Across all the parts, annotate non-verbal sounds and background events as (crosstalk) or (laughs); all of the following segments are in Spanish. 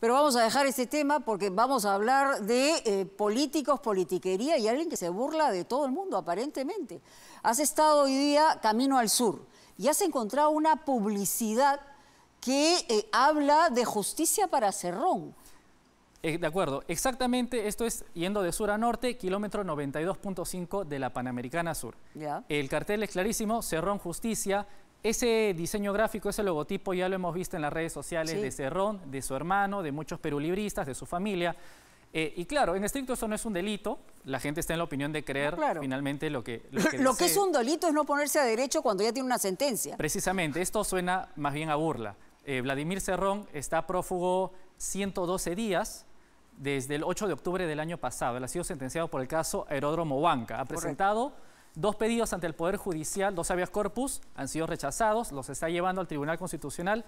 Pero vamos a dejar este tema porque vamos a hablar de eh, políticos, politiquería y alguien que se burla de todo el mundo, aparentemente. Has estado hoy día camino al sur y has encontrado una publicidad que eh, habla de justicia para Cerrón. Eh, de acuerdo, exactamente esto es yendo de sur a norte, kilómetro 92.5 de la Panamericana Sur. El cartel es clarísimo, Cerrón Justicia, ese diseño gráfico, ese logotipo ya lo hemos visto en las redes sociales de Cerrón, de su hermano, de muchos perulibristas, de su familia. Eh, y claro, en estricto eso no es un delito. La gente está en la opinión de creer finalmente lo que... Lo, que, (laughs) es un delito es no ponerse a derecho cuando ya tiene una sentencia. Precisamente, esto suena más bien a burla. Eh, Vladimir Cerrón está prófugo 112 días desde el 8 de octubre del año pasado. Él ha sido sentenciado por el caso Aeródromo Huanca. Ha presentado... Dos pedidos ante el Poder Judicial, dos habeas corpus, han sido rechazados, los está llevando al Tribunal Constitucional.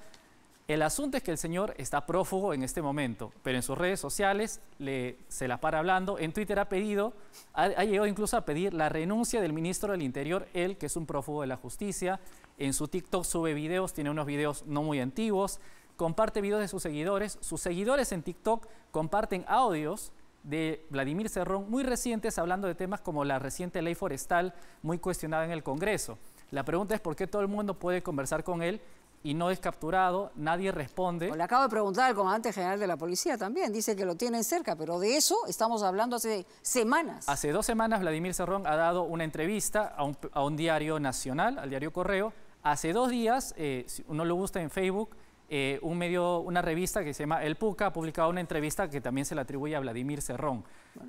El asunto es que el señor está prófugo en este momento, pero en sus redes sociales le, se la para hablando. En Twitter ha pedido, ha, ha, llegado incluso a pedir la renuncia del ministro del Interior, él que es un prófugo de la justicia. En su TikTok sube videos, tiene unos videos no muy antiguos, comparte videos de sus seguidores. Sus seguidores en TikTok comparten audios de Vladimir Cerrón, muy recientes, hablando de temas como la reciente ley forestal, muy cuestionada en el Congreso. La pregunta es por qué todo el mundo puede conversar con él y no es capturado, nadie responde. Le acabo de preguntar al comandante general de la policía también, dice que lo tienen cerca, pero de eso estamos hablando hace semanas. Hace dos semanas Vladimir Cerrón ha dado una entrevista a un, diario nacional, al diario Correo. Hace dos días, eh, si uno lo gusta en Facebook, eh, un medio, una revista que se llama El Puca ha publicado una entrevista que también se le atribuye a Vladimir Cerrón.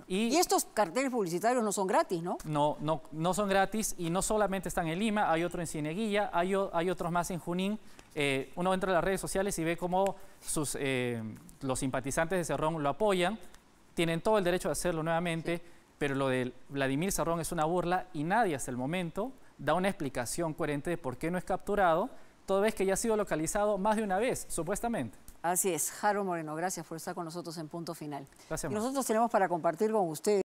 y, estos carteles publicitarios no son gratis, ¿no? No, no, no son gratis y no solamente están en Lima, hay otro en Cieneguilla, hay, otros más en Junín. Eh, uno entra a las redes sociales y ve cómo sus, eh, los simpatizantes de Cerrón lo apoyan, tienen todo el derecho de hacerlo nuevamente, pero lo de Vladimir Cerrón es una burla y nadie hasta el momento da una explicación coherente de por qué no es capturado todo vez que ya ha sido localizado más de una vez, supuestamente. Así es, Jaro Moreno, gracias por estar con nosotros en Punto Final. Gracias. nosotros tenemos para compartir con ustedes.